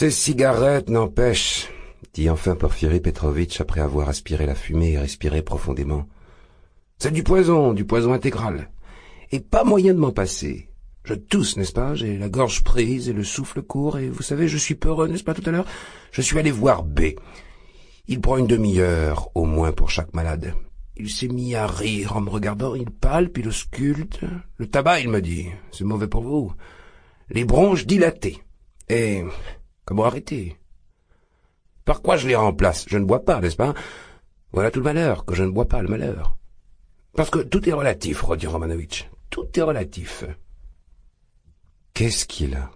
Ces cigarettes n'empêchent, dit enfin Porfiry Petrovitch après avoir aspiré la fumée et respiré profondément. C'est du poison, du poison intégral. Et pas moyen de m'en passer. Je tousse, n'est-ce pas J'ai la gorge prise et le souffle court, et vous savez, je suis peureux, n'est-ce pas, tout à l'heure Je suis allé voir B. Il prend une demi-heure, au moins, pour chaque malade. Il s'est mis à rire en me regardant, il palpe, il ausculte. Le tabac, il me dit, c'est mauvais pour vous. Les bronches dilatées. Et Comment arrêter Par quoi je les remplace Je ne bois pas, n'est-ce pas Voilà tout le malheur, que je ne bois pas le malheur. Parce que tout est relatif, redit Romanovitch. Tout est relatif. Qu'est-ce qu'il a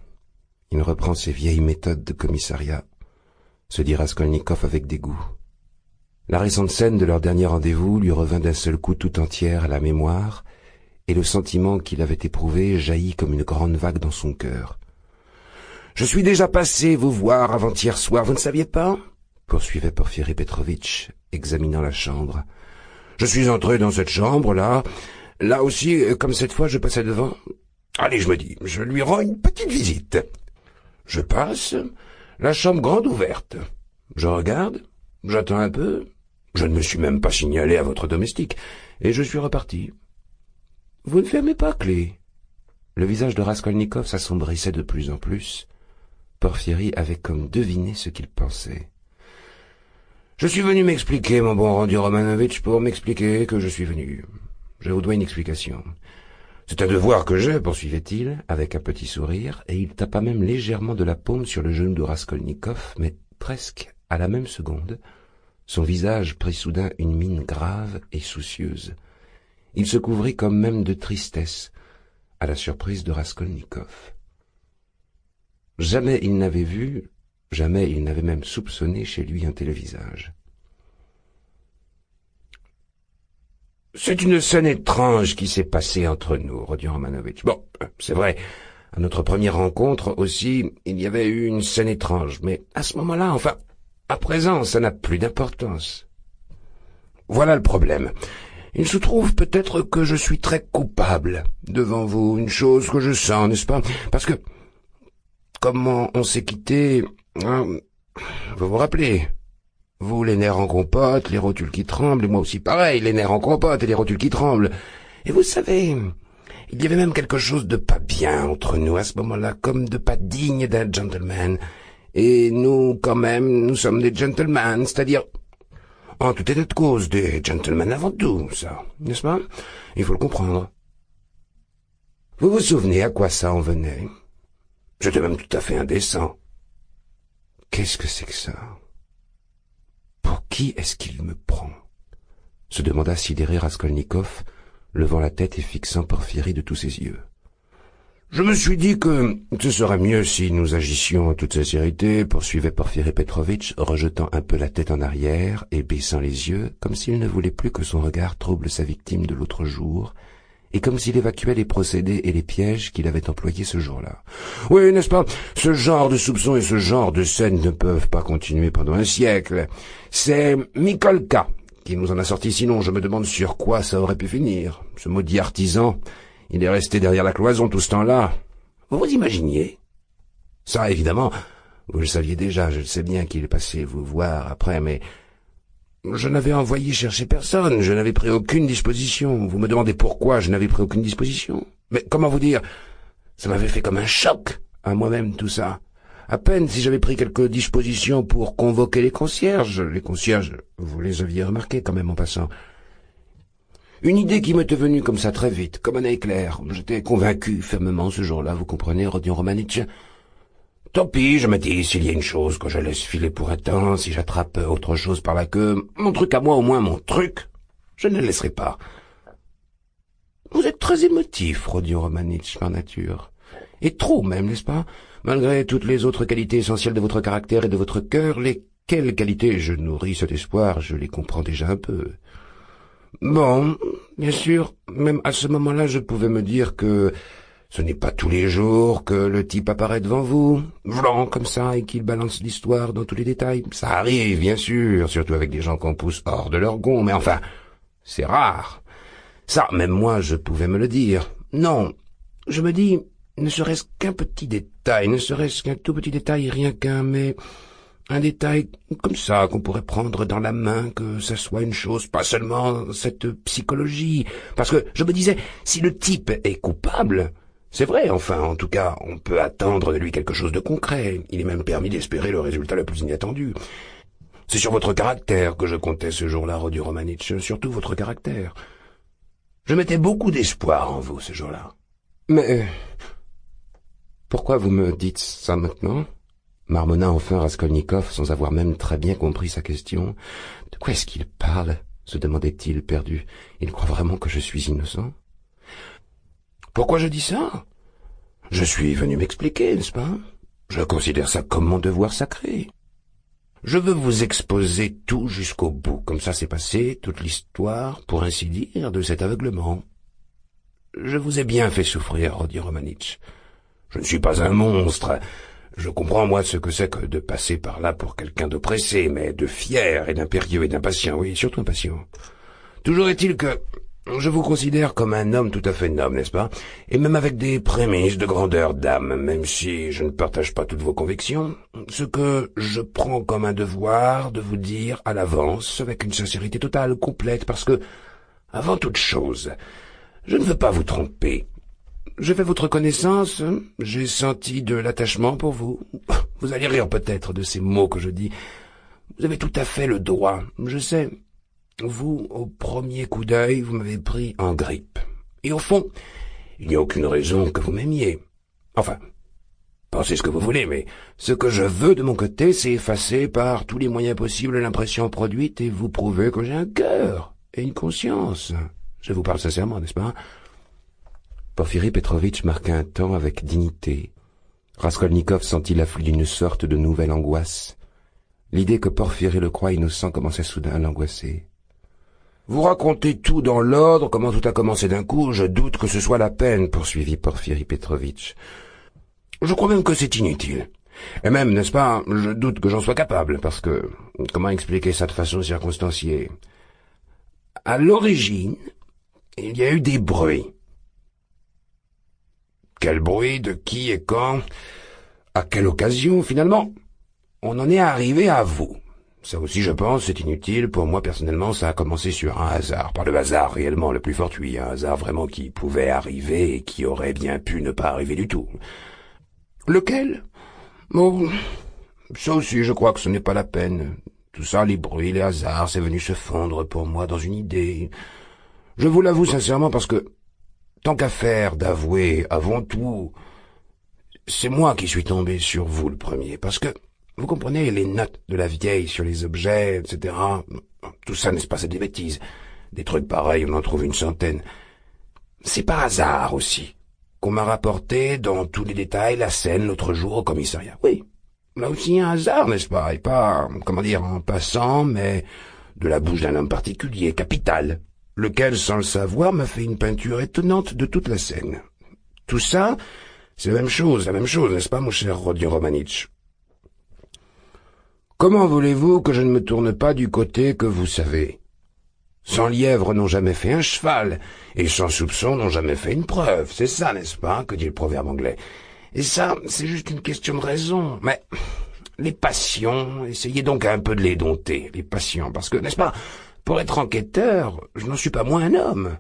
Il reprend ses vieilles méthodes de commissariat, se dit Raskolnikov avec dégoût. La récente scène de leur dernier rendez-vous lui revint d'un seul coup tout entière à la mémoire, et le sentiment qu'il avait éprouvé jaillit comme une grande vague dans son cœur. Je suis déjà passé vous voir avant-hier soir, vous ne saviez pas poursuivait Porfiry Petrovitch, examinant la chambre. Je suis entré dans cette chambre-là. Là aussi, euh, comme cette fois, je passais devant. Allez, je me dis, je lui rends une petite visite. Je passe, la chambre grande ouverte. Je regarde, j'attends un peu. Je ne me suis même pas signalé à votre domestique, et je suis reparti. Vous ne fermez pas, clé. Le visage de Raskolnikov s'assombrissait de plus en plus. Porphyrie avait comme deviné ce qu'il pensait. Je suis venu m'expliquer, mon bon rendu Romanovitch, pour m'expliquer que je suis venu. Je vous dois une explication. C'est un devoir que j'ai, poursuivait-il, avec un petit sourire, et il tapa même légèrement de la paume sur le genou de Raskolnikov, mais presque à la même seconde, son visage prit soudain une mine grave et soucieuse. Il se couvrit comme même de tristesse, à la surprise de Raskolnikov. Jamais il n'avait vu, jamais il n'avait même soupçonné chez lui un télévisage. C'est une scène étrange qui s'est passée entre nous, Rodion Romanovitch. Bon, c'est vrai, à notre première rencontre aussi, il y avait eu une scène étrange, mais à ce moment-là, enfin, à présent, ça n'a plus d'importance. Voilà le problème. Il se trouve peut-être que je suis très coupable devant vous, une chose que je sens, n'est-ce pas Parce que comment on s'est quitté, hein, vous vous rappelez Vous, les nerfs en compote, les rotules qui tremblent, et moi aussi pareil, les nerfs en compote et les rotules qui tremblent. Et vous savez, il y avait même quelque chose de pas bien entre nous à ce moment-là, comme de pas digne d'un gentleman. Et nous, quand même, nous sommes des gentlemen, c'est-à-dire, en tout état de cause, des gentlemen avant tout, ça, n'est-ce pas Il faut le comprendre. Vous vous souvenez à quoi ça en venait J'étais même tout à fait indécent. Qu'est-ce que c'est que ça Pour qui est-ce qu'il me prend se demanda sidéré Raskolnikov, levant la tête et fixant Porphyry de tous ses yeux. Je me suis dit que ce serait mieux si nous agissions en toute sincérité, poursuivait Porphyri Petrovitch, rejetant un peu la tête en arrière et baissant les yeux, comme s'il ne voulait plus que son regard trouble sa victime de l'autre jour et comme s'il évacuait les procédés et les pièges qu'il avait employés ce jour-là. Oui, n'est-ce pas Ce genre de soupçons et ce genre de scènes ne peuvent pas continuer pendant un siècle. C'est Mikolka qui nous en a sorti, sinon je me demande sur quoi ça aurait pu finir. Ce maudit artisan, il est resté derrière la cloison tout ce temps-là. Vous vous imaginiez Ça, évidemment, vous le saviez déjà, je le sais bien qu'il est passé vous voir après, mais je n'avais envoyé chercher personne, je n'avais pris aucune disposition. Vous me demandez pourquoi je n'avais pris aucune disposition. Mais comment vous dire Ça m'avait fait comme un choc à moi-même tout ça. À peine si j'avais pris quelques dispositions pour convoquer les concierges. Les concierges, vous les aviez remarqués quand même en passant. Une idée qui m'était venue comme ça très vite, comme un éclair. J'étais convaincu fermement ce jour-là, vous comprenez, Rodion Romanitch. Tant pis, je me dis, s'il y a une chose que je laisse filer pour un temps, si j'attrape autre chose par la queue, mon truc à moi au moins, mon truc, je ne le laisserai pas. Vous êtes très émotif, Rodion Romanitch, par nature. Et trop même, n'est-ce pas Malgré toutes les autres qualités essentielles de votre caractère et de votre cœur, lesquelles qualités je nourris cet espoir, je les comprends déjà un peu. Bon, bien sûr, même à ce moment-là, je pouvais me dire que ce n'est pas tous les jours que le type apparaît devant vous, blanc comme ça, et qu'il balance l'histoire dans tous les détails. Ça arrive, bien sûr, surtout avec des gens qu'on pousse hors de leur gond, mais enfin, c'est rare. Ça, même moi, je pouvais me le dire. Non, je me dis, ne serait-ce qu'un petit détail, ne serait-ce qu'un tout petit détail, rien qu'un, mais un détail comme ça qu'on pourrait prendre dans la main, que ça soit une chose, pas seulement cette psychologie. Parce que je me disais, si le type est coupable, c'est vrai, enfin, en tout cas, on peut attendre de lui quelque chose de concret. Il est même permis d'espérer le résultat le plus inattendu. C'est sur votre caractère que je comptais ce jour-là, Rodi Romanitch, surtout votre caractère. Je mettais beaucoup d'espoir en vous ce jour-là. Mais... Euh, pourquoi vous me dites ça maintenant marmonna enfin Raskolnikov sans avoir même très bien compris sa question. De quoi est-ce qu'il parle se demandait-il perdu. Il croit vraiment que je suis innocent pourquoi je dis ça Je suis venu m'expliquer, n'est-ce pas Je considère ça comme mon devoir sacré. Je veux vous exposer tout jusqu'au bout, comme ça s'est passé toute l'histoire, pour ainsi dire, de cet aveuglement. Je vous ai bien fait souffrir, Rodi Romanitch. Je ne suis pas un monstre. Je comprends, moi, ce que c'est que de passer par là pour quelqu'un d'oppressé, mais de fier et d'impérieux et d'impatient, oui, surtout impatient. Toujours est-il que je vous considère comme un homme tout à fait noble, n'est-ce pas Et même avec des prémices de grandeur d'âme, même si je ne partage pas toutes vos convictions, ce que je prends comme un devoir de vous dire à l'avance, avec une sincérité totale, complète, parce que, avant toute chose, je ne veux pas vous tromper. Je fais votre connaissance, j'ai senti de l'attachement pour vous. Vous allez rire peut-être de ces mots que je dis. Vous avez tout à fait le droit, je sais, vous, au premier coup d'œil, vous m'avez pris en grippe. Et au fond, il n'y a aucune raison que vous m'aimiez. Enfin, pensez ce que vous voulez, mais ce que je veux de mon côté, c'est effacer par tous les moyens possibles l'impression produite et vous prouver que j'ai un cœur et une conscience. Je vous parle sincèrement, n'est-ce pas Porfiry Petrovitch marqua un temps avec dignité. Raskolnikov sentit l'afflux d'une sorte de nouvelle angoisse. L'idée que Porfiry le croit innocent commençait soudain à l'angoisser. Vous racontez tout dans l'ordre, comment tout a commencé d'un coup, je doute que ce soit la peine, poursuivit Porfiri Petrovitch. Je crois même que c'est inutile. Et même, n'est-ce pas, je doute que j'en sois capable, parce que comment expliquer ça de façon circonstanciée À l'origine, il y a eu des bruits. Quel bruit, de qui et quand À quelle occasion, finalement On en est arrivé à vous. Ça aussi, je pense, c'est inutile. Pour moi, personnellement, ça a commencé sur un hasard. Par le hasard réellement le plus fortuit. Un hasard vraiment qui pouvait arriver et qui aurait bien pu ne pas arriver du tout. Lequel Bon, ça aussi, je crois que ce n'est pas la peine. Tout ça, les bruits, les hasards, c'est venu se fondre pour moi dans une idée. Je vous l'avoue sincèrement parce que, tant qu'à faire d'avouer, avant tout, c'est moi qui suis tombé sur vous le premier, parce que... Vous comprenez les notes de la vieille sur les objets, etc. Tout ça, n'est-ce pas, c'est des bêtises. Des trucs pareils, on en trouve une centaine. C'est par hasard aussi qu'on m'a rapporté dans tous les détails la scène l'autre jour au commissariat. Oui, là aussi un hasard, n'est-ce pas Et pas, comment dire, en passant, mais de la bouche d'un homme particulier, capital, lequel, sans le savoir, m'a fait une peinture étonnante de toute la scène. Tout ça, c'est la même chose, la même chose, n'est-ce pas, mon cher Rodion Romanitch Comment voulez-vous que je ne me tourne pas du côté que vous savez Sans lièvres n'ont jamais fait un cheval, et sans soupçon n'ont jamais fait une preuve. C'est ça, n'est-ce pas, que dit le proverbe anglais. Et ça, c'est juste une question de raison. Mais les passions, essayez donc un peu de les dompter, les passions, parce que, n'est-ce pas, pour être enquêteur, je n'en suis pas moins un homme.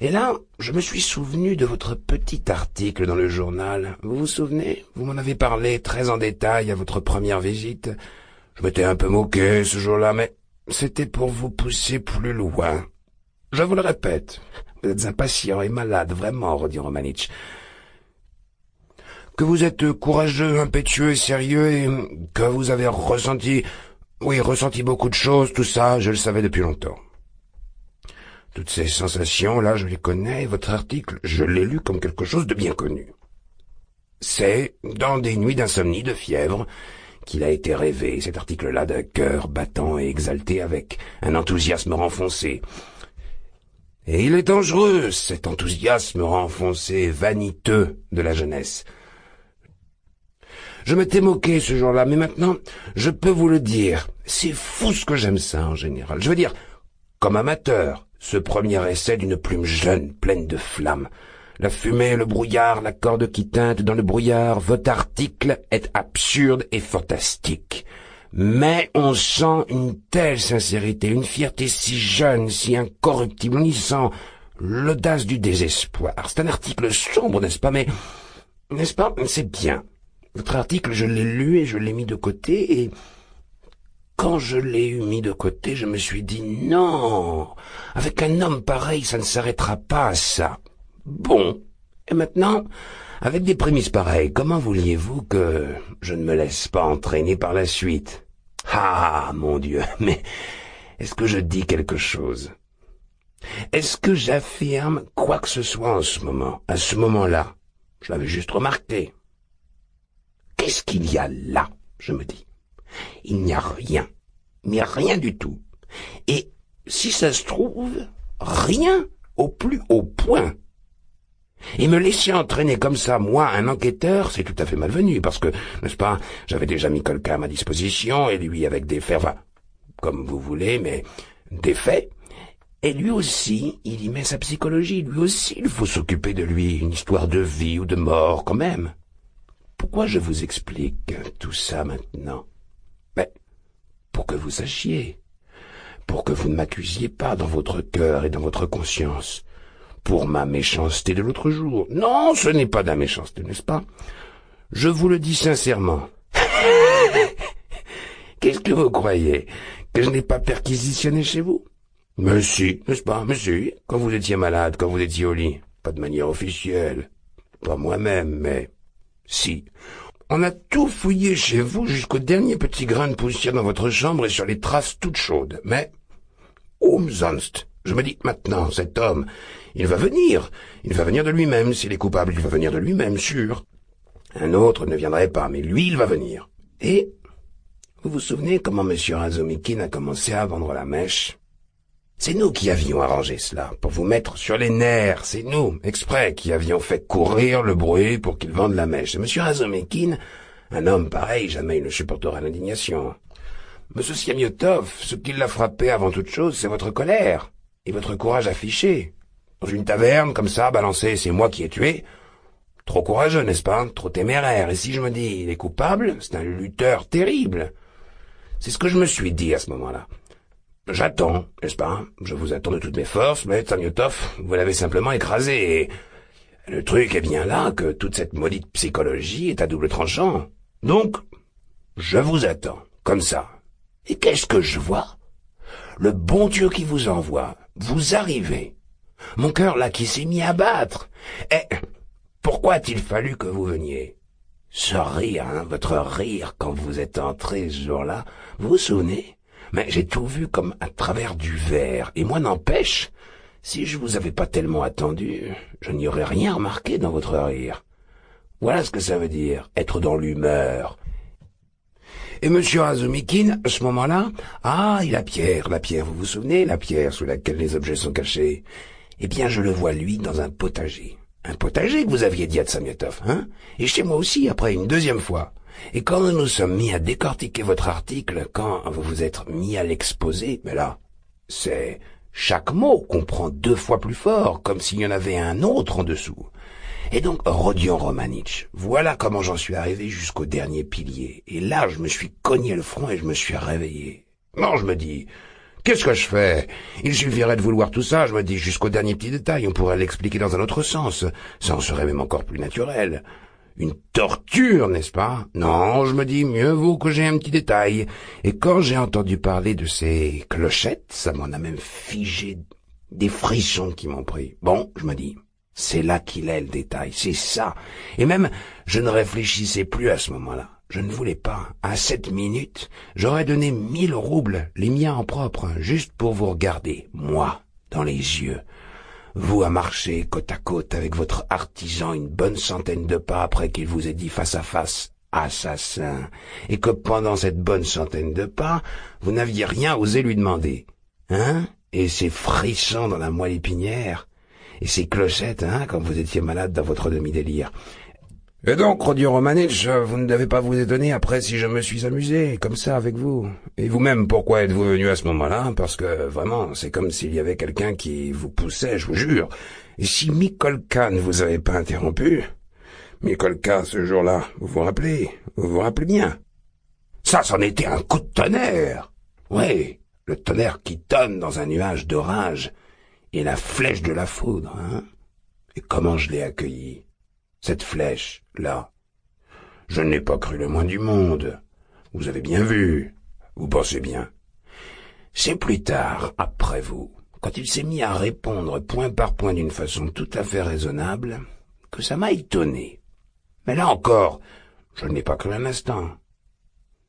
Et là, je me suis souvenu de votre petit article dans le journal. Vous vous souvenez Vous m'en avez parlé très en détail à votre première visite. Je m'étais un peu moqué ce jour-là, mais c'était pour vous pousser plus loin. Je vous le répète, vous êtes impatient et malade, vraiment, redit Romanitch. Que vous êtes courageux, impétueux et sérieux, et que vous avez ressenti, oui, ressenti beaucoup de choses, tout ça, je le savais depuis longtemps. Toutes ces sensations-là, je les connais, votre article, je l'ai lu comme quelque chose de bien connu. C'est, dans des nuits d'insomnie, de fièvre, qu'il a été rêvé, cet article-là, d'un cœur battant et exalté avec un enthousiasme renfoncé. Et il est dangereux, cet enthousiasme renfoncé, vaniteux de la jeunesse. Je m'étais moqué ce jour-là, mais maintenant, je peux vous le dire. C'est fou ce que j'aime ça en général. Je veux dire, comme amateur, ce premier essai d'une plume jeune, pleine de flammes, la fumée, le brouillard, la corde qui teinte dans le brouillard, votre article est absurde et fantastique. Mais on sent une telle sincérité, une fierté si jeune, si incorruptible, on y sent l'audace du désespoir. C'est un article sombre, n'est-ce pas Mais, n'est-ce pas C'est bien. Votre article, je l'ai lu et je l'ai mis de côté, et quand je l'ai eu mis de côté, je me suis dit non, avec un homme pareil, ça ne s'arrêtera pas à ça. Bon. Et maintenant, avec des prémices pareilles, comment vouliez-vous que je ne me laisse pas entraîner par la suite Ah, mon Dieu, mais est-ce que je dis quelque chose Est-ce que j'affirme quoi que ce soit en ce moment, à ce moment-là Je l'avais juste remarqué. Qu'est-ce qu'il y a là je me dis. Il n'y a rien, il rien du tout. Et si ça se trouve, rien au plus haut point et me laisser entraîner comme ça, moi, un enquêteur, c'est tout à fait malvenu, parce que, n'est-ce pas, j'avais déjà mis quelqu'un à ma disposition, et lui avec des faits, comme vous voulez, mais des faits. Et lui aussi, il y met sa psychologie, lui aussi, il faut s'occuper de lui, une histoire de vie ou de mort, quand même. Pourquoi je vous explique tout ça maintenant Mais ben, pour que vous sachiez, pour que vous ne m'accusiez pas dans votre cœur et dans votre conscience, pour ma méchanceté de l'autre jour. Non, ce n'est pas de la méchanceté, n'est-ce pas Je vous le dis sincèrement. Qu'est-ce que vous croyez Que je n'ai pas perquisitionné chez vous Mais si, n'est-ce pas monsieur quand vous étiez malade, quand vous étiez au lit. Pas de manière officielle. Pas moi-même, mais... Si. On a tout fouillé chez vous jusqu'au dernier petit grain de poussière dans votre chambre et sur les traces toutes chaudes. Mais... Umsonst. Je me dis maintenant, cet homme, il va venir. Il va venir de lui-même. S'il est coupable, il va venir de lui-même, sûr. Un autre ne viendrait pas, mais lui, il va venir. Et, vous vous souvenez comment M. Razomikin a commencé à vendre la mèche C'est nous qui avions arrangé cela, pour vous mettre sur les nerfs. C'est nous, exprès, qui avions fait courir le bruit pour qu'il vende la mèche. Et M. Razomikin, un homme pareil, jamais il ne supportera l'indignation. Monsieur Siamiotov, ce qui l'a frappé avant toute chose, c'est votre colère et votre courage affiché dans une taverne, comme ça, balancé, c'est moi qui ai tué », trop courageux, n'est-ce pas Trop téméraire. Et si je me dis « il est coupable », c'est un lutteur terrible. C'est ce que je me suis dit à ce moment-là. J'attends, n'est-ce pas Je vous attends de toutes mes forces, mais Tanyotov, vous l'avez simplement écrasé, Le truc est bien là que toute cette maudite psychologie est à double tranchant. Donc, je vous attends, comme ça. Et qu'est-ce que je vois Le bon Dieu qui vous envoie, vous arrivez. Mon cœur, là, qui s'est mis à battre. Eh, pourquoi a-t-il fallu que vous veniez Ce rire, hein, votre rire quand vous êtes entré ce jour-là, vous vous souvenez Mais j'ai tout vu comme à travers du verre, et moi n'empêche, si je vous avais pas tellement attendu, je n'y aurais rien remarqué dans votre rire. Voilà ce que ça veut dire, être dans l'humeur. Et monsieur Azumikine, à ce moment-là, ah, et la pierre, la pierre, vous vous souvenez, la pierre sous laquelle les objets sont cachés. Eh bien, je le vois, lui, dans un potager. Un potager que vous aviez dit à hein Et chez moi aussi, après une deuxième fois. Et quand nous nous sommes mis à décortiquer votre article, quand vous vous êtes mis à l'exposer, mais là, c'est chaque mot qu'on prend deux fois plus fort, comme s'il y en avait un autre en dessous. Et donc, Rodion Romanitch, voilà comment j'en suis arrivé jusqu'au dernier pilier. Et là, je me suis cogné le front et je me suis réveillé. Non, je me dis, Qu'est-ce que je fais Il suffirait de vouloir tout ça, je me dis, jusqu'au dernier petit détail. On pourrait l'expliquer dans un autre sens. Ça en serait même encore plus naturel. Une torture, n'est-ce pas Non, je me dis, mieux vaut que j'ai un petit détail. Et quand j'ai entendu parler de ces clochettes, ça m'en a même figé des frissons qui m'ont pris. Bon, je me dis, c'est là qu'il est le détail, c'est ça. Et même, je ne réfléchissais plus à ce moment-là. Je ne voulais pas. À cette minute, j'aurais donné mille roubles, les miens en propre, juste pour vous regarder, moi, dans les yeux. Vous à marcher côte à côte avec votre artisan une bonne centaine de pas après qu'il vous ait dit face à face assassin, et que pendant cette bonne centaine de pas, vous n'aviez rien osé lui demander. Hein? Et ces frissons dans la moelle épinière et ces clochettes, hein, quand vous étiez malade dans votre demi-délire, et donc, Rodio Romanich, vous ne devez pas vous étonner après si je me suis amusé, comme ça, avec vous. Et vous-même, pourquoi êtes-vous venu à ce moment-là Parce que, vraiment, c'est comme s'il y avait quelqu'un qui vous poussait, je vous jure. Et si Mikolka ne vous avait pas interrompu... Mikolka, ce jour-là, vous vous rappelez Vous vous rappelez bien Ça, c'en était un coup de tonnerre Oui, le tonnerre qui tonne dans un nuage d'orage. Et la flèche de la foudre, hein Et comment je l'ai accueilli cette flèche, là. Je n'ai pas cru le moins du monde. Vous avez bien vu. Vous pensez bien. C'est plus tard, après vous, quand il s'est mis à répondre point par point d'une façon tout à fait raisonnable, que ça m'a étonné. Mais là encore, je n'ai pas cru un instant.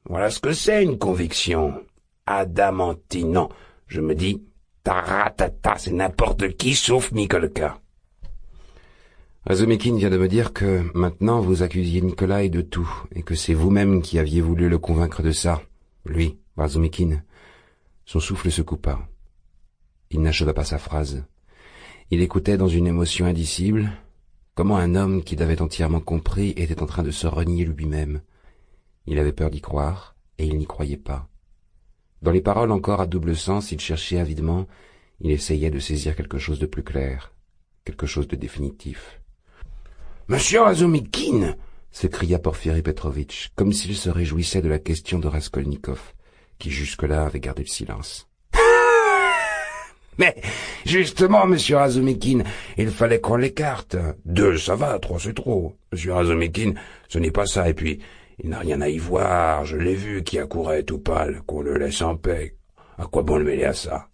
Voilà ce que c'est une conviction. Adamantine. je me dis, tata, c'est n'importe qui sauf Nicolca. Razumikin vient de me dire que maintenant vous accusiez Nikolai de tout, et que c'est vous-même qui aviez voulu le convaincre de ça. Lui, Razumikin, Son souffle se coupa. Il n'acheva pas sa phrase. Il écoutait dans une émotion indicible comment un homme qui l'avait entièrement compris était en train de se renier lui-même. Il avait peur d'y croire, et il n'y croyait pas. Dans les paroles encore à double sens, il cherchait avidement, il essayait de saisir quelque chose de plus clair, quelque chose de définitif. Monsieur Razumikin s'écria Porfiry Petrovitch, comme s'il se réjouissait de la question de Raskolnikov, qui jusque-là avait gardé le silence. Mais, justement, monsieur Razumikin, il fallait qu'on l'écarte. Deux, ça va, trois, c'est trop. Monsieur Razumikin, ce n'est pas ça, et puis, il n'a rien à y voir, je l'ai vu qui accourait tout pâle, qu'on le laisse en paix. À quoi bon le mêler à ça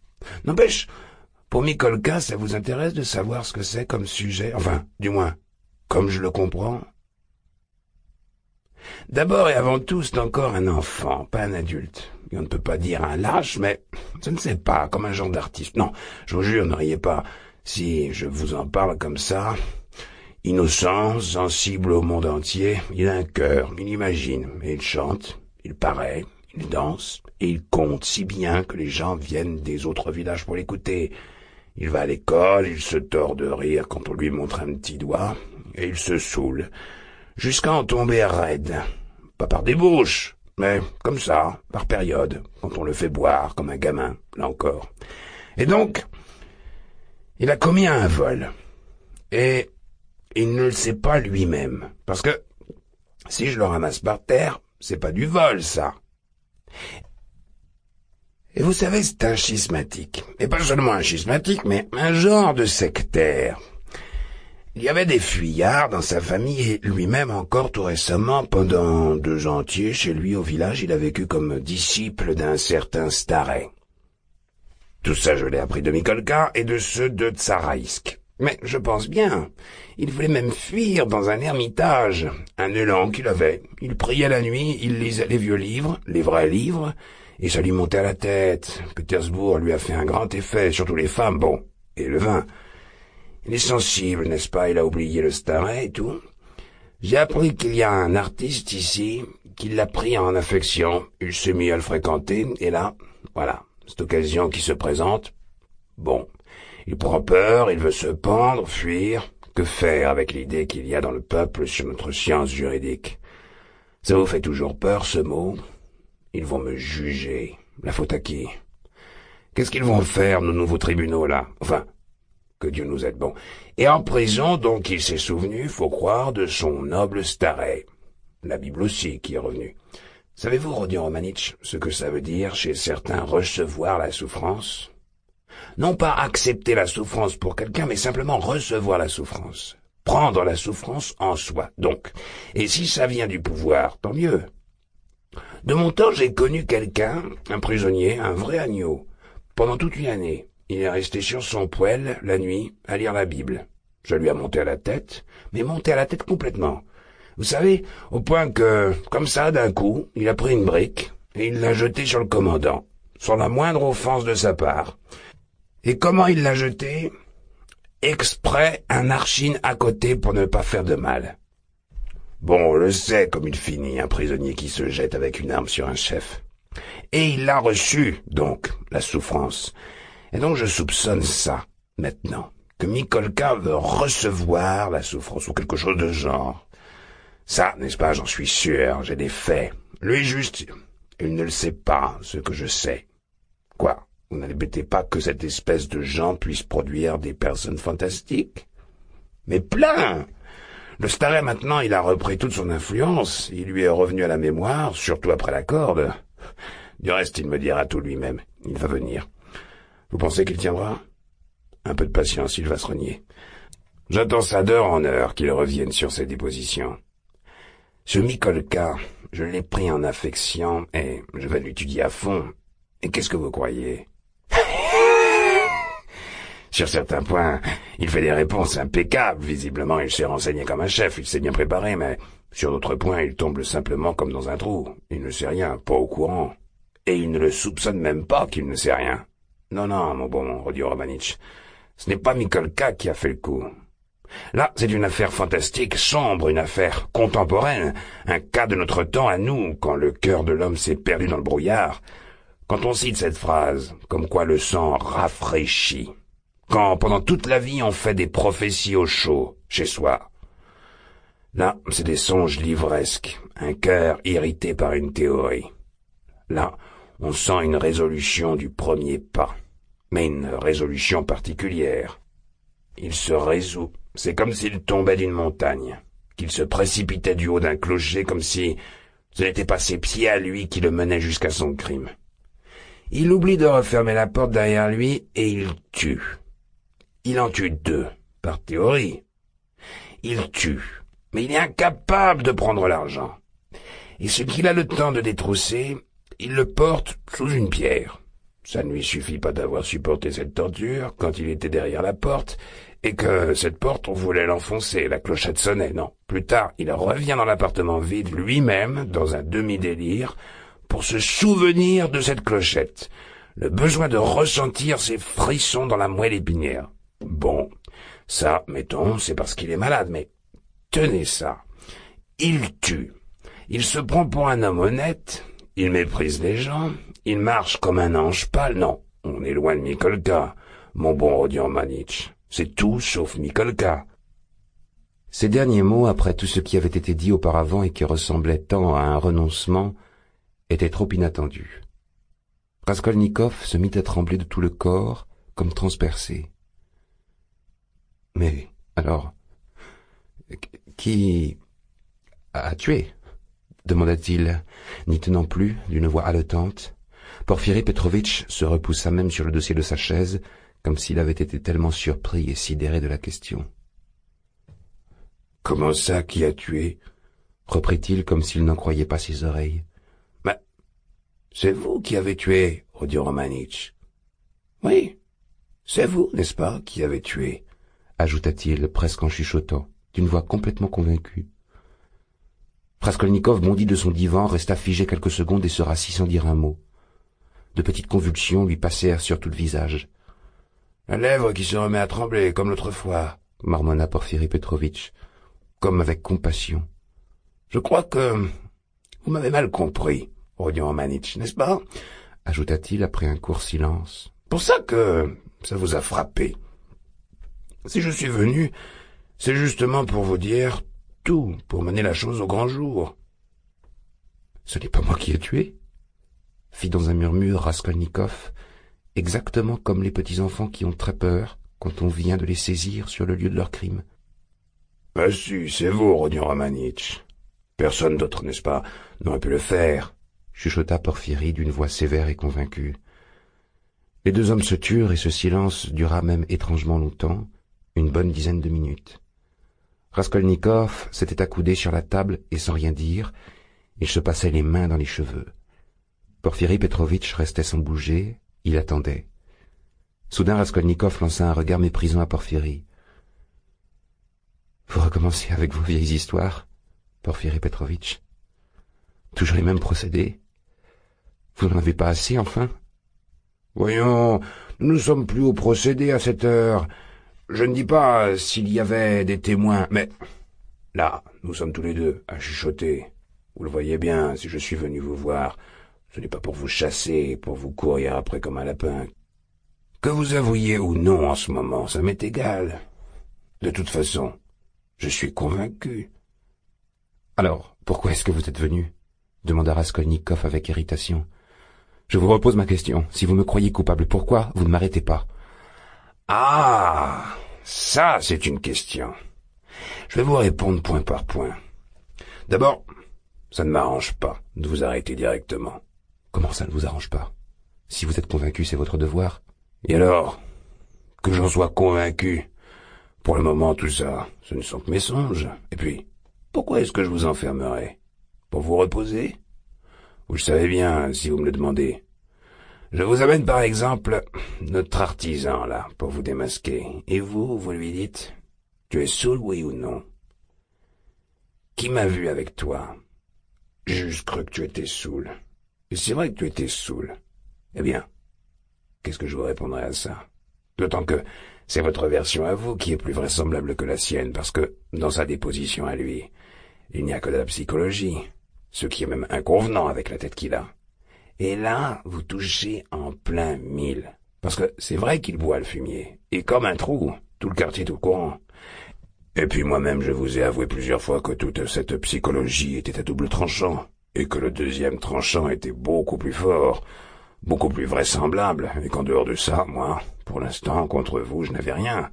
N'empêche, pour Mikolka, ça vous intéresse de savoir ce que c'est comme sujet, enfin, du moins, comme je le comprends. D'abord et avant tout, c'est encore un enfant, pas un adulte. on ne peut pas dire un lâche, mais je ne sais pas, comme un genre d'artiste. Non, je vous jure, ne riez pas. Si je vous en parle comme ça, innocent, sensible au monde entier, il a un cœur, il imagine, et il chante, il paraît, il danse, et il compte si bien que les gens viennent des autres villages pour l'écouter. Il va à l'école, il se tord de rire quand on lui montre un petit doigt, et il se saoule, jusqu'à en tomber raide. Pas par débauche, mais comme ça, par période, quand on le fait boire comme un gamin, là encore. Et donc, il a commis un vol. Et il ne le sait pas lui-même. Parce que si je le ramasse par terre, c'est pas du vol, ça. Et vous savez, c'est un schismatique. Et pas seulement un schismatique, mais un genre de sectaire. Il y avait des fuyards dans sa famille et lui-même encore tout récemment, pendant deux entiers, chez lui au village, il a vécu comme disciple d'un certain Staré. Tout ça je l'ai appris de Mikolka et de ceux de Tsaraïsk. Mais je pense bien. Il voulait même fuir dans un ermitage. Un élan qu'il avait. Il priait la nuit, il lisait les vieux livres, les vrais livres, et ça lui montait à la tête. Petersbourg lui a fait un grand effet, surtout les femmes, bon, et le vin. Il est sensible, n'est-ce pas Il a oublié le staret et tout. J'ai appris qu'il y a un artiste ici qui l'a pris en affection. Il s'est mis à le fréquenter, et là, voilà, cette occasion qui se présente. Bon, il prend peur, il veut se pendre, fuir. Que faire avec l'idée qu'il y a dans le peuple sur notre science juridique Ça vous fait toujours peur, ce mot Ils vont me juger. La faute à qui Qu'est-ce qu'ils vont faire, nos nouveaux tribunaux, là Enfin, que Dieu nous aide bon. Et en prison, donc, il s'est souvenu, faut croire, de son noble staré. La Bible aussi qui est revenue. Savez-vous, Rodion Romanitch, ce que ça veut dire chez certains recevoir la souffrance Non pas accepter la souffrance pour quelqu'un, mais simplement recevoir la souffrance. Prendre la souffrance en soi, donc. Et si ça vient du pouvoir, tant mieux. De mon temps, j'ai connu quelqu'un, un prisonnier, un vrai agneau, pendant toute une année. Il est resté sur son poêle, la nuit, à lire la Bible. Je lui ai monté à la tête, mais monté à la tête complètement. Vous savez, au point que, comme ça, d'un coup, il a pris une brique, et il l'a jetée sur le commandant, sans la moindre offense de sa part. Et comment il l'a jetée Exprès un archine à côté pour ne pas faire de mal. Bon, on le sait comme il finit, un prisonnier qui se jette avec une arme sur un chef. Et il l'a reçu, donc, la souffrance. Et donc je soupçonne ça, maintenant, que Mikolka veut recevoir la souffrance ou quelque chose de genre. Ça, n'est-ce pas, j'en suis sûr, j'ai des faits. Lui juste, il ne le sait pas, ce que je sais. Quoi Vous n'admettez pas que cette espèce de gens puisse produire des personnes fantastiques Mais plein Le staré maintenant, il a repris toute son influence, il lui est revenu à la mémoire, surtout après la corde. Du reste, il me dira tout lui-même. Il va venir. Vous pensez qu'il tiendra Un peu de patience, il va se renier. J'attends ça d'heure en heure qu'il revienne sur ses dépositions. Ce Mikolka, je l'ai pris en affection et je vais l'étudier à fond. Et qu'est-ce que vous croyez Sur certains points, il fait des réponses impeccables. Visiblement, il s'est renseigné comme un chef, il s'est bien préparé, mais sur d'autres points, il tombe simplement comme dans un trou. Il ne sait rien, pas au courant. Et il ne le soupçonne même pas qu'il ne sait rien. Non, non, mon bon Romanitch. « ce n'est pas Mikolka qui a fait le coup. Là, c'est une affaire fantastique, sombre, une affaire contemporaine, un cas de notre temps à nous, quand le cœur de l'homme s'est perdu dans le brouillard. Quand on cite cette phrase, comme quoi le sang rafraîchit. Quand, pendant toute la vie, on fait des prophéties au chaud, chez soi. Là, c'est des songes livresques, un cœur irrité par une théorie. Là, on sent une résolution du premier pas, mais une résolution particulière. Il se résout, c'est comme s'il tombait d'une montagne, qu'il se précipitait du haut d'un clocher comme si ce n'était pas ses pieds à lui qui le menaient jusqu'à son crime. Il oublie de refermer la porte derrière lui et il tue. Il en tue deux, par théorie. Il tue, mais il est incapable de prendre l'argent. Et ce qu'il a le temps de détrousser, il le porte sous une pierre. Ça ne lui suffit pas d'avoir supporté cette torture quand il était derrière la porte, et que cette porte, on voulait l'enfoncer, la clochette sonnait, non. Plus tard, il revient dans l'appartement vide lui-même, dans un demi-délire, pour se souvenir de cette clochette. Le besoin de ressentir ses frissons dans la moelle épinière. Bon, ça, mettons, c'est parce qu'il est malade, mais tenez ça. Il tue. Il se prend pour un homme honnête, il méprise les gens. Il marche comme un ange pâle. Non, on est loin de Mikolka, mon bon Rodion Manitch. C'est tout sauf Mikolka. Ces derniers mots, après tout ce qui avait été dit auparavant et qui ressemblait tant à un renoncement, étaient trop inattendus. Raskolnikov se mit à trembler de tout le corps, comme transpercé. Mais alors, qui a tué demanda-t-il, n'y tenant plus, d'une voix haletante. Porfiry Petrovitch se repoussa même sur le dossier de sa chaise, comme s'il avait été tellement surpris et sidéré de la question. Comment ça qui a tué reprit-il comme s'il n'en croyait pas ses oreilles. Mais c'est vous qui avez tué, Rodion Romanitch. Oui, c'est vous, n'est-ce pas, qui avez tué ajouta-t-il presque en chuchotant, d'une voix complètement convaincue. Praskolnikov, bondit de son divan, resta figé quelques secondes et se rassit sans dire un mot. De petites convulsions lui passèrent sur tout le visage. « La lèvre qui se remet à trembler, comme l'autre fois, » marmonna Porfiry Petrovitch, comme avec compassion. « Je crois que vous m'avez mal compris, Rodion Manitch, n'est-ce pas ?» ajouta-t-il après un court silence. « Pour ça que ça vous a frappé. Si je suis venu, c'est justement pour vous dire tout pour mener la chose au grand jour. Ce n'est pas moi qui ai tué, fit dans un murmure Raskolnikov, exactement comme les petits enfants qui ont très peur quand on vient de les saisir sur le lieu de leur crime. Ah si, c'est vous, Rodion Romanitch. Personne d'autre, n'est-ce pas, n'aurait pu le faire, chuchota Porphyrie d'une voix sévère et convaincue. Les deux hommes se turent et ce silence dura même étrangement longtemps, une bonne dizaine de minutes. Raskolnikov s'était accoudé sur la table et sans rien dire, il se passait les mains dans les cheveux. Porfiry Petrovitch restait sans bouger, il attendait. Soudain Raskolnikov lança un regard méprisant à Porfiry. Vous recommencez avec vos vieilles histoires, Porfiry Petrovitch. Toujours les mêmes procédés. Vous n'en avez pas assez, enfin Voyons, nous ne sommes plus au procédé à cette heure. Je ne dis pas euh, s'il y avait des témoins, mais là, nous sommes tous les deux à chuchoter. Vous le voyez bien, si je suis venu vous voir, ce n'est pas pour vous chasser, pour vous courir après comme un lapin. Que vous avouiez ou non en ce moment, ça m'est égal. De toute façon, je suis convaincu. Alors, pourquoi est-ce que vous êtes venu demanda Raskolnikov avec irritation. Je vous repose ma question. Si vous me croyez coupable, pourquoi vous ne m'arrêtez pas ah Ça, c'est une question. Je vais vous répondre point par point. D'abord, ça ne m'arrange pas de vous arrêter directement. Comment ça ne vous arrange pas Si vous êtes convaincu, c'est votre devoir. Et alors Que j'en sois convaincu Pour le moment, tout ça, ce ne sont que mes songes. Et puis, pourquoi est-ce que je vous enfermerai Pour vous reposer Vous le savez bien, si vous me le demandez. Je vous amène par exemple notre artisan là, pour vous démasquer. Et vous, vous lui dites Tu es saoul, oui ou non Qui m'a vu avec toi J'ai cru que tu étais saoul. Et c'est vrai que tu étais saoul. Eh bien, qu'est-ce que je vous répondrai à ça D'autant que c'est votre version à vous qui est plus vraisemblable que la sienne, parce que, dans sa déposition à lui, il n'y a que de la psychologie, ce qui est même inconvenant avec la tête qu'il a. Et là, vous touchez en plein mille. Parce que c'est vrai qu'il boit le fumier. Et comme un trou, tout le quartier est au courant. Et puis moi-même, je vous ai avoué plusieurs fois que toute cette psychologie était à double tranchant, et que le deuxième tranchant était beaucoup plus fort, beaucoup plus vraisemblable, et qu'en dehors de ça, moi, pour l'instant, contre vous, je n'avais rien.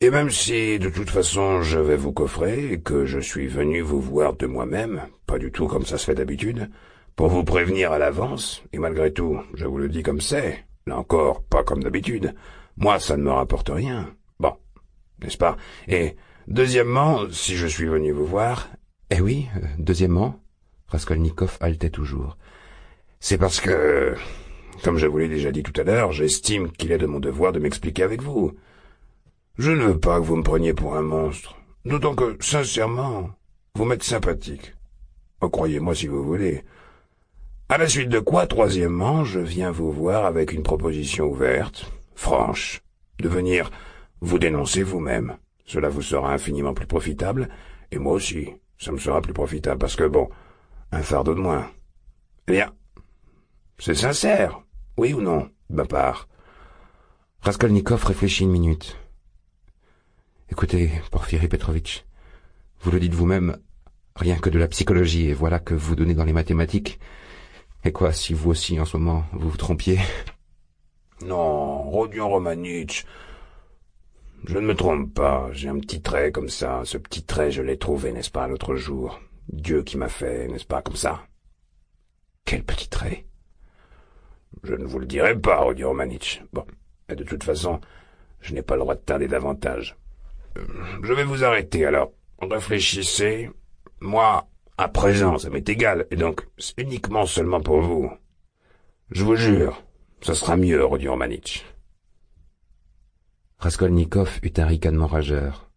Et même si, de toute façon, je vais vous coffrer, et que je suis venu vous voir de moi-même, pas du tout comme ça se fait d'habitude, pour vous prévenir à l'avance, et malgré tout, je vous le dis comme c'est, là encore, pas comme d'habitude, moi ça ne me rapporte rien. Bon, n'est-ce pas Et deuxièmement, si je suis venu vous voir... Eh oui, euh, deuxièmement Raskolnikov haletait toujours. C'est parce que, comme je vous l'ai déjà dit tout à l'heure, j'estime qu'il est de mon devoir de m'expliquer avec vous. Je ne veux pas que vous me preniez pour un monstre, d'autant que, sincèrement, vous m'êtes sympathique. Oh, croyez-moi si vous voulez, à la suite de quoi, troisièmement, je viens vous voir avec une proposition ouverte, franche, de venir vous dénoncer vous-même. Cela vous sera infiniment plus profitable, et moi aussi, ça me sera plus profitable, parce que bon, un fardeau de moins. Eh bien, c'est sincère, oui ou non, de ma part. Raskolnikov réfléchit une minute. Écoutez, Porfiry Petrovitch, vous le dites vous-même, rien que de la psychologie, et voilà que vous donnez dans les mathématiques et quoi si vous aussi en ce moment vous vous trompiez Non, Rodion Romanitch. Je ne me trompe pas, j'ai un petit trait comme ça, ce petit trait je l'ai trouvé, n'est-ce pas, l'autre jour. Dieu qui m'a fait, n'est-ce pas, comme ça Quel petit trait Je ne vous le dirai pas, Rodion Romanitch. Bon, de toute façon, je n'ai pas le droit de tarder davantage. Euh, je vais vous arrêter alors. Réfléchissez. Moi, à présent, ça m'est égal, et donc c'est uniquement seulement pour vous. Je vous jure, ça sera mieux, Rodion Manitch. Raskolnikov eut un ricanement rageur.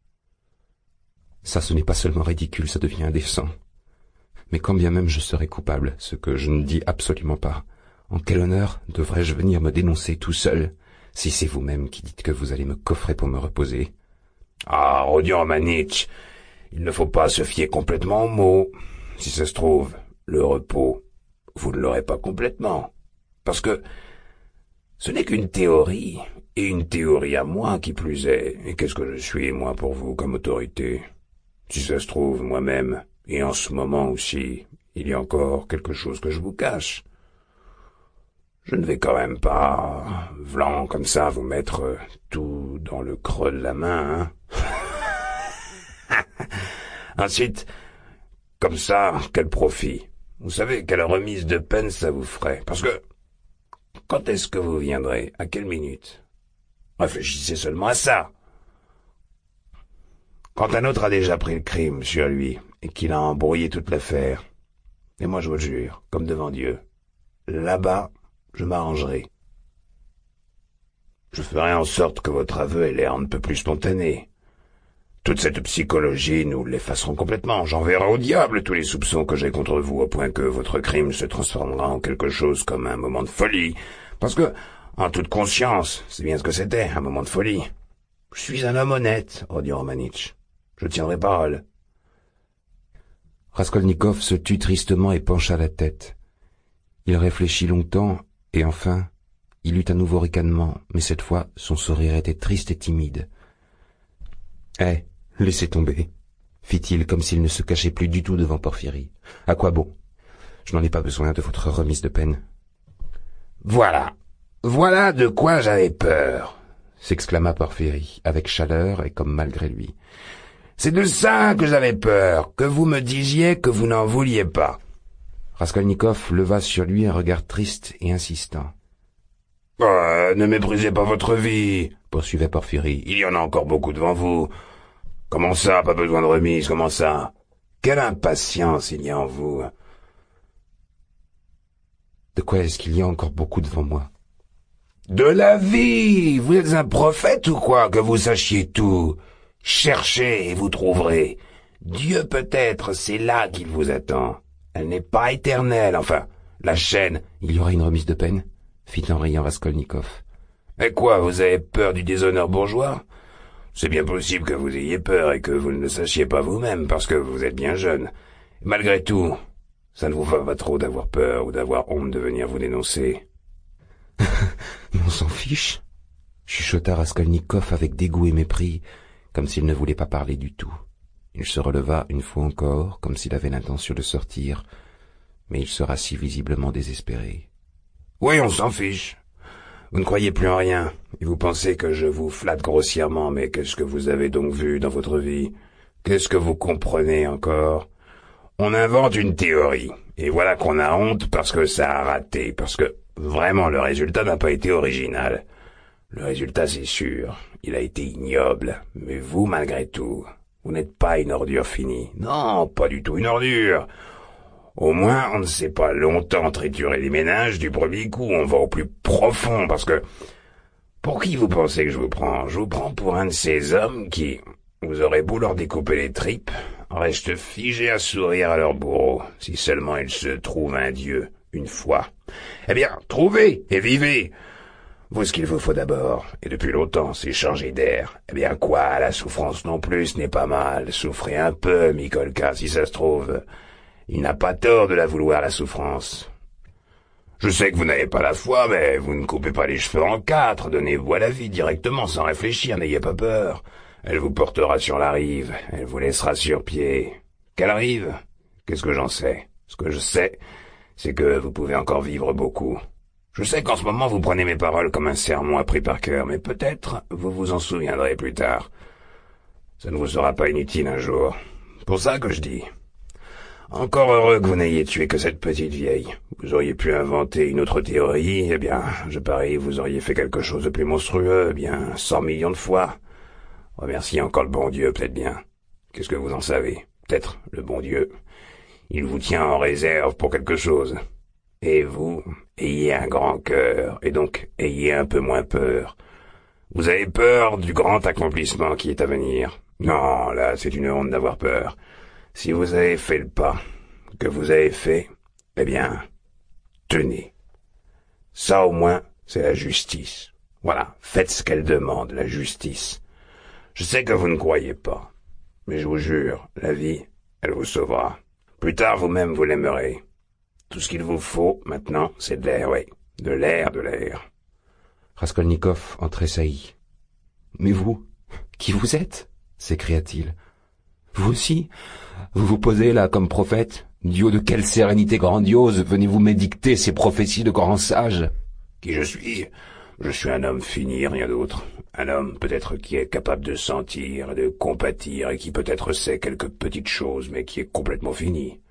Ça, ce n'est pas seulement ridicule, ça devient indécent. Mais quand bien même je serai coupable, ce que je ne dis absolument pas, en quel honneur devrais-je venir me dénoncer tout seul, si c'est vous-même qui dites que vous allez me coffrer pour me reposer Ah, Rodion Manitch, il ne faut pas se fier complètement aux mots. Si ça se trouve, le repos, vous ne l'aurez pas complètement. Parce que ce n'est qu'une théorie, et une théorie à moi qui plus est. Et qu'est-ce que je suis, moi, pour vous, comme autorité Si ça se trouve, moi-même, et en ce moment aussi, il y a encore quelque chose que je vous cache. Je ne vais quand même pas, vlan comme ça, vous mettre tout dans le creux de la main, hein Ensuite, comme ça, quel profit Vous savez, quelle remise de peine ça vous ferait Parce que... Quand est-ce que vous viendrez À quelle minute Réfléchissez seulement à ça. Quand un autre a déjà pris le crime sur lui, et qu'il a embrouillé toute l'affaire, et moi je vous le jure, comme devant Dieu, là-bas, je m'arrangerai. Je ferai en sorte que votre aveu ait l'air un peu plus spontané. Toute cette psychologie, nous l'effacerons complètement. J'enverrai au diable tous les soupçons que j'ai contre vous, au point que votre crime se transformera en quelque chose comme un moment de folie. Parce que, en toute conscience, c'est bien ce que c'était, un moment de folie. Je suis un homme honnête, redit Romanitch. Je tiendrai parole. Raskolnikov se tut tristement et pencha la tête. Il réfléchit longtemps, et enfin, il eut un nouveau ricanement, mais cette fois, son sourire était triste et timide. Eh, Laissez tomber, fit-il comme s'il ne se cachait plus du tout devant Porphyry. À quoi bon Je n'en ai pas besoin de votre remise de peine. Voilà. Voilà de quoi j'avais peur, s'exclama Porphyry avec chaleur et comme malgré lui. C'est de ça que j'avais peur, que vous me disiez que vous n'en vouliez pas. Raskolnikov leva sur lui un regard triste et insistant. Euh, ne méprisez pas votre vie, poursuivait Porphyry. Il y en a encore beaucoup devant vous. Comment ça, pas besoin de remise, comment ça Quelle impatience il y a en vous De quoi est-ce qu'il y a encore beaucoup devant moi De la vie Vous êtes un prophète ou quoi, que vous sachiez tout Cherchez et vous trouverez. Dieu peut-être, c'est là qu'il vous attend. Elle n'est pas éternelle, enfin, la chaîne... Il y aura une remise de peine fit en riant Raskolnikov. Mais quoi, vous avez peur du déshonneur bourgeois c'est bien possible que vous ayez peur et que vous ne le sachiez pas vous-même parce que vous êtes bien jeune. Malgré tout, ça ne vous va pas trop d'avoir peur ou d'avoir honte de venir vous dénoncer. on s'en fiche, chuchota Raskolnikov avec dégoût et mépris, comme s'il ne voulait pas parler du tout. Il se releva une fois encore, comme s'il avait l'intention de sortir, mais il sera si visiblement désespéré. Oui, on s'en fiche, vous ne croyez plus en rien, et vous pensez que je vous flatte grossièrement, mais qu'est-ce que vous avez donc vu dans votre vie Qu'est-ce que vous comprenez encore On invente une théorie, et voilà qu'on a honte parce que ça a raté, parce que vraiment le résultat n'a pas été original. Le résultat c'est sûr, il a été ignoble, mais vous malgré tout, vous n'êtes pas une ordure finie. Non, pas du tout une ordure. Au moins, on ne sait pas longtemps triturer les ménages du premier coup, on va au plus profond, parce que... Pour qui vous pensez que je vous prends Je vous prends pour un de ces hommes qui, vous aurez beau leur découper les tripes, restent figés à sourire à leur bourreau, si seulement ils se trouvent un dieu, une fois. Eh bien, trouvez et vivez vous, ce qu'il vous faut d'abord, et depuis longtemps, c'est changer d'air. Eh bien quoi, la souffrance non plus n'est pas mal. Souffrez un peu, Mikolka, si ça se trouve. Il n'a pas tort de la vouloir, la souffrance. Je sais que vous n'avez pas la foi, mais vous ne coupez pas les cheveux en quatre, donnez-vous à la vie directement, sans réfléchir, n'ayez pas peur. Elle vous portera sur la rive, elle vous laissera sur pied. Quelle arrive? Qu'est-ce que j'en sais Ce que je sais, c'est que vous pouvez encore vivre beaucoup. Je sais qu'en ce moment vous prenez mes paroles comme un sermon appris par cœur, mais peut-être vous vous en souviendrez plus tard. Ça ne vous sera pas inutile un jour. Pour ça que je dis, encore heureux que vous n'ayez tué que cette petite vieille. Vous auriez pu inventer une autre théorie, eh bien, je parie, vous auriez fait quelque chose de plus monstrueux, eh bien, cent millions de fois. Remercie encore le bon Dieu, peut-être bien. Qu'est-ce que vous en savez Peut-être le bon Dieu. Il vous tient en réserve pour quelque chose. Et vous, ayez un grand cœur, et donc ayez un peu moins peur. Vous avez peur du grand accomplissement qui est à venir. Non, là, c'est une honte d'avoir peur. Si vous avez fait le pas que vous avez fait, eh bien, tenez. Ça au moins, c'est la justice. Voilà, faites ce qu'elle demande, la justice. Je sais que vous ne croyez pas, mais je vous jure, la vie, elle vous sauvera. Plus tard, vous-même, vous, l'aimerez. Tout ce qu'il vous faut, maintenant, c'est de l'air, oui. De l'air, de l'air. Raskolnikov en tressaillit. Mais vous, qui vous êtes s'écria-t-il. Vous aussi, vous vous posez là comme prophète Dieu de quelle sérénité grandiose venez-vous m'édicter ces prophéties de grand sages Qui je suis Je suis un homme fini, rien d'autre. Un homme peut-être qui est capable de sentir, de compatir, et qui peut-être sait quelques petites choses, mais qui est complètement fini.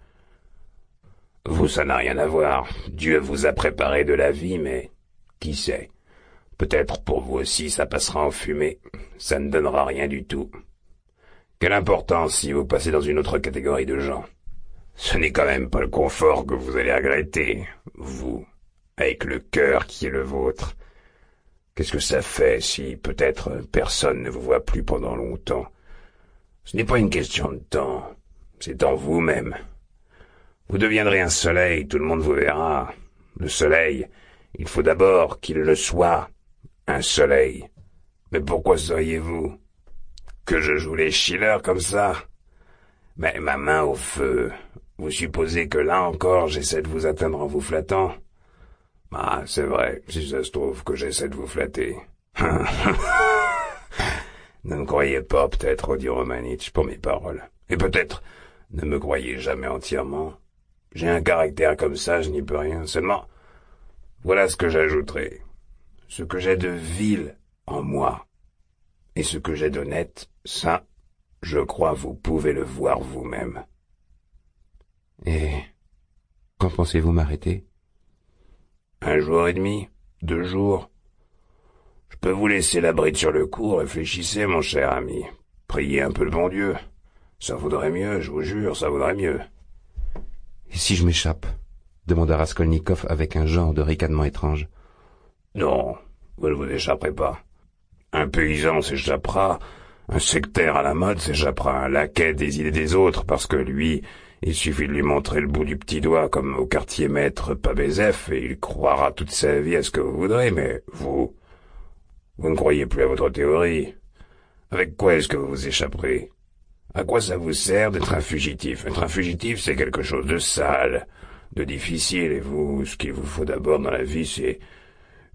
Vous, ça n'a rien à voir. Dieu vous a préparé de la vie, mais qui sait Peut-être pour vous aussi ça passera en fumée. Ça ne donnera rien du tout. Quelle importance si vous passez dans une autre catégorie de gens Ce n'est quand même pas le confort que vous allez regretter, vous, avec le cœur qui est le vôtre. Qu'est-ce que ça fait si peut-être personne ne vous voit plus pendant longtemps Ce n'est pas une question de temps, c'est en vous-même. Vous deviendrez un soleil, tout le monde vous verra. Le soleil, il faut d'abord qu'il le soit, un soleil. Mais pourquoi seriez-vous que je joue les Schiller comme ça. Mais ma main au feu, vous supposez que là encore j'essaie de vous atteindre en vous flattant Ah, c'est vrai, si ça se trouve que j'essaie de vous flatter. ne me croyez pas peut-être, dit Romanitch, pour mes paroles. Et peut-être ne me croyez jamais entièrement. J'ai un caractère comme ça, je n'y peux rien. Seulement, voilà ce que j'ajouterai. Ce que j'ai de vil en moi et ce que j'ai d'honnête, ça, je crois vous pouvez le voir vous-même. Et quand pensez-vous m'arrêter Un jour et demi, deux jours. Je peux vous laisser la bride sur le cou, réfléchissez, mon cher ami. Priez un peu le bon Dieu. Ça vaudrait mieux, je vous jure, ça vaudrait mieux. Et si je m'échappe demanda Raskolnikov avec un genre de ricanement étrange. Non, vous ne vous échapperez pas. Un paysan, s'échappera, Un sectaire à la mode, s'échappera Un laquais des idées des autres, parce que lui, il suffit de lui montrer le bout du petit doigt, comme au quartier maître Pabézef, et il croira toute sa vie à ce que vous voudrez, mais vous, vous ne croyez plus à votre théorie. Avec quoi est-ce que vous vous échapperez À quoi ça vous sert d'être un fugitif Être un fugitif, c'est quelque chose de sale, de difficile, et vous, ce qu'il vous faut d'abord dans la vie, c'est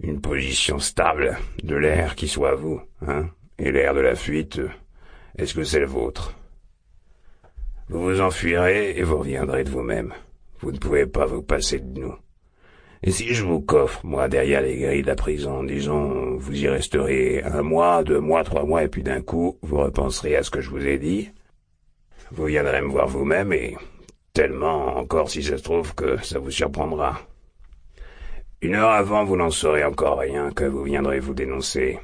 une position stable de l'air qui soit vous, hein Et l'air de la fuite, est-ce que c'est le vôtre Vous vous enfuirez et vous reviendrez de vous-même. Vous ne pouvez pas vous passer de nous. Et si je vous coffre, moi, derrière les grilles de la prison, disons, vous y resterez un mois, deux mois, trois mois, et puis d'un coup, vous repenserez à ce que je vous ai dit. Vous viendrez me voir vous-même et tellement encore si ça se trouve que ça vous surprendra. Une heure avant, vous n'en saurez encore rien que vous viendrez vous dénoncer.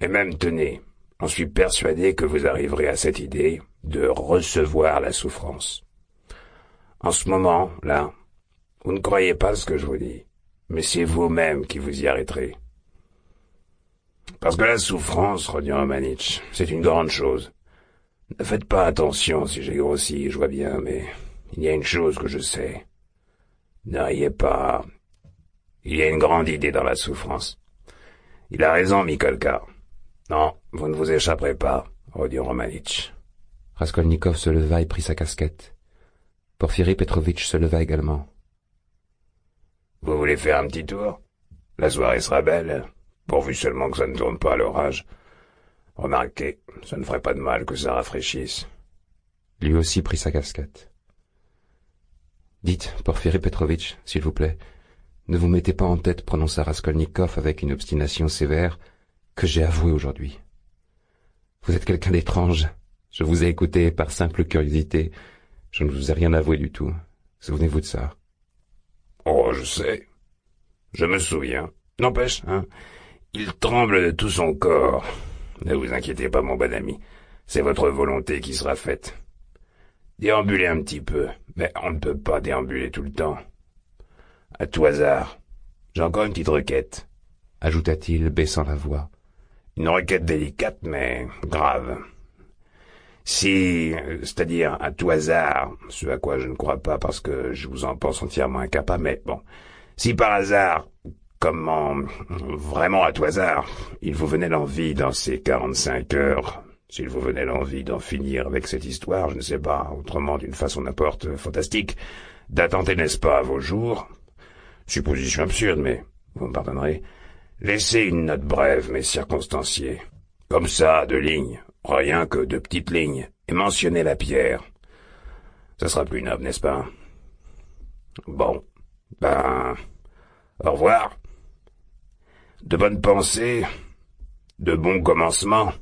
Et même, tenez, j'en suis persuadé que vous arriverez à cette idée de recevoir la souffrance. En ce moment, là, vous ne croyez pas ce que je vous dis, mais c'est vous-même qui vous y arrêterez. Parce que la souffrance, Rodion Romanitch, c'est une grande chose. Ne faites pas attention si j'ai grossi, je vois bien, mais il y a une chose que je sais. N'ayez pas, il y a une grande idée dans la souffrance. Il a raison, Mikolka. Non, vous ne vous échapperez pas, Rodion Romanitch. Raskolnikov se leva et prit sa casquette. Porfiry Petrovitch se leva également. Vous voulez faire un petit tour La soirée sera belle, pourvu seulement que ça ne tourne pas à l'orage. Remarquez, ça ne ferait pas de mal que ça rafraîchisse. Lui aussi prit sa casquette. Dites, Porfiry Petrovitch, s'il vous plaît, ne vous mettez pas en tête, prononça Raskolnikov avec une obstination sévère, que j'ai avoué aujourd'hui. Vous êtes quelqu'un d'étrange. Je vous ai écouté par simple curiosité. Je ne vous ai rien avoué du tout. Souvenez-vous de ça. Oh, je sais. Je me souviens. N'empêche, hein. Il tremble de tout son corps. Ne vous inquiétez pas, mon bon ami. C'est votre volonté qui sera faite. Déambulez un petit peu, mais on ne peut pas déambuler tout le temps. À tout hasard. J'ai encore une petite requête, ajouta-t-il, baissant la voix. Une requête délicate, mais grave. Si, c'est-à-dire à tout hasard, ce à quoi je ne crois pas parce que je vous en pense entièrement incapable, mais bon, si par hasard, comment, vraiment à tout hasard, il vous venait l'envie dans ces quarante-cinq heures, s'il vous venait l'envie d'en finir avec cette histoire, je ne sais pas, autrement d'une façon n'importe fantastique, d'attenter, n'est-ce pas, à vos jours, Supposition absurde, mais vous me pardonnerez. Laissez une note brève mais circonstanciée. Comme ça, de lignes, rien que de petites lignes, et mentionnez la pierre. Ça sera plus noble, n'est-ce pas Bon, ben, au revoir. De bonnes pensées, de bons commencements.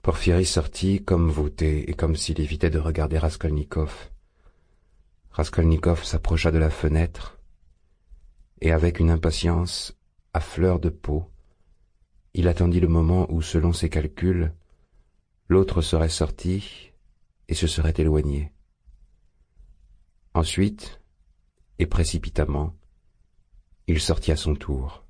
Porphyry sortit comme voûté et comme s'il évitait de regarder Raskolnikov. Raskolnikov s'approcha de la fenêtre et avec une impatience à fleur de peau, il attendit le moment où, selon ses calculs, l'autre serait sorti et se serait éloigné. Ensuite, et précipitamment, il sortit à son tour.